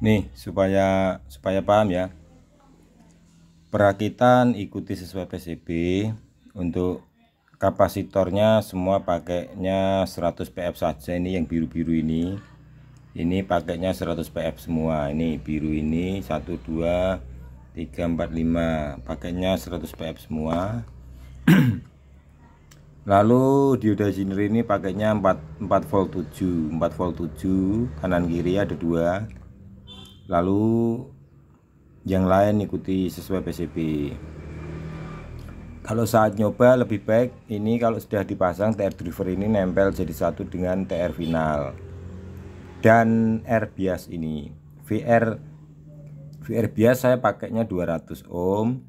Nih, supaya supaya paham ya. Perakitan ikuti sesuai PCB untuk kapasitornya semua pakainya 100 PF saja ini yang biru-biru ini. Ini pakainya 100 PF semua. Ini biru ini 1 2 3 4 5 pakainya 100 PF semua. Lalu dioda Zener ini pakainya 4 4 volt 7, 4 volt 7 kanan kiri ada dua lalu yang lain ikuti sesuai PCB kalau saat nyoba lebih baik ini kalau sudah dipasang TR driver ini nempel jadi satu dengan TR final dan R bias ini VR VR bias saya pakainya 200 ohm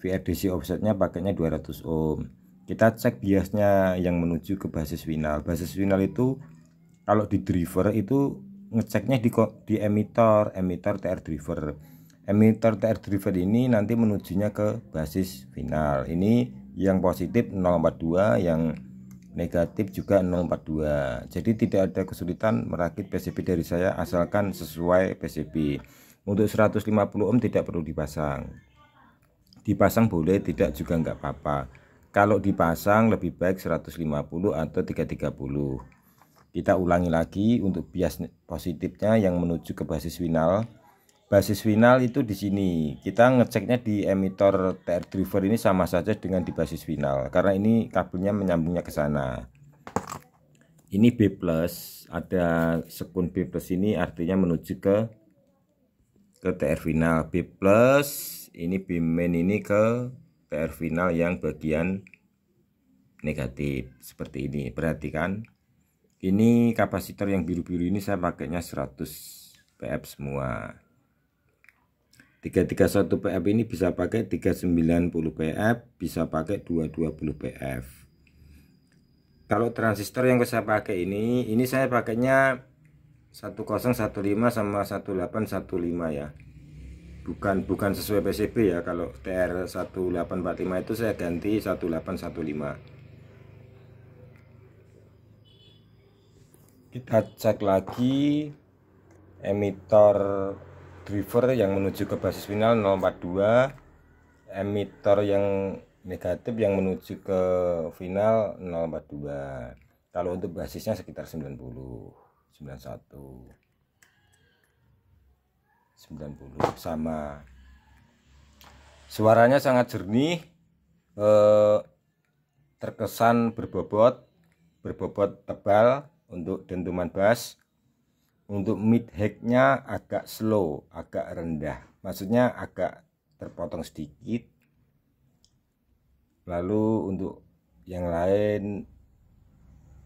VR DC offsetnya pakainya 200 ohm kita cek biasnya yang menuju ke basis final basis final itu kalau di driver itu ngeceknya di di emitor, emitor TR driver. Emitor TR driver ini nanti menujunya ke basis final. Ini yang positif 042, yang negatif juga 042. Jadi tidak ada kesulitan merakit PCB dari saya asalkan sesuai PCB. Untuk 150 ohm tidak perlu dipasang. Dipasang boleh, tidak juga enggak apa-apa. Kalau dipasang lebih baik 150 atau 330 kita ulangi lagi untuk bias positifnya yang menuju ke basis final. Basis final itu di sini. Kita ngeceknya di emitor TR driver ini sama saja dengan di basis final karena ini kabelnya menyambungnya ke sana. Ini B+, plus ada sekun B+ plus ini artinya menuju ke ke TR final B plus ini B main ini ke TR final yang bagian negatif seperti ini perhatikan ini kapasitor yang biru-biru ini saya pakainya 100 PF semua 331 PF ini bisa pakai 390 PF bisa pakai 220 PF kalau transistor yang saya pakai ini ini saya pakainya 1015 sama 1815 ya bukan bukan sesuai PCB ya kalau TR1845 itu saya ganti 1815 kita gitu. cek lagi emitor driver yang menuju ke basis final 042 emitor yang negatif yang menuju ke final 042 kalau untuk basisnya sekitar 90 91 90 sama suaranya sangat jernih eh, terkesan berbobot berbobot tebal untuk dentuman bass untuk mid hacknya agak slow agak rendah maksudnya agak terpotong sedikit lalu untuk yang lain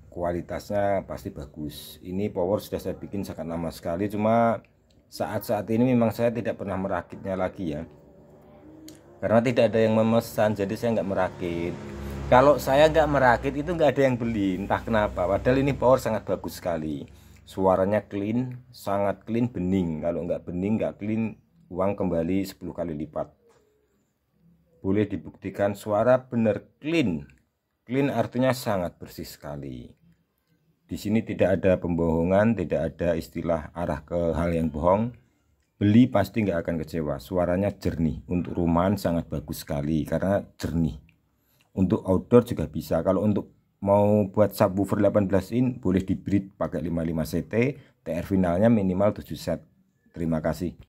kualitasnya pasti bagus ini power sudah saya bikin sangat lama sekali cuma saat-saat ini memang saya tidak pernah merakitnya lagi ya karena tidak ada yang memesan jadi saya nggak merakit kalau saya nggak merakit itu nggak ada yang beli entah kenapa padahal ini power sangat bagus sekali suaranya clean sangat clean bening kalau nggak bening nggak clean uang kembali 10 kali lipat boleh dibuktikan suara bener clean clean artinya sangat bersih sekali di sini tidak ada pembohongan tidak ada istilah arah ke hal yang bohong beli pasti nggak akan kecewa suaranya jernih untuk rumahan sangat bagus sekali karena jernih untuk outdoor juga bisa kalau untuk mau buat subwoofer 18 in boleh di breed pakai 55 CT TR finalnya minimal 7 set terima kasih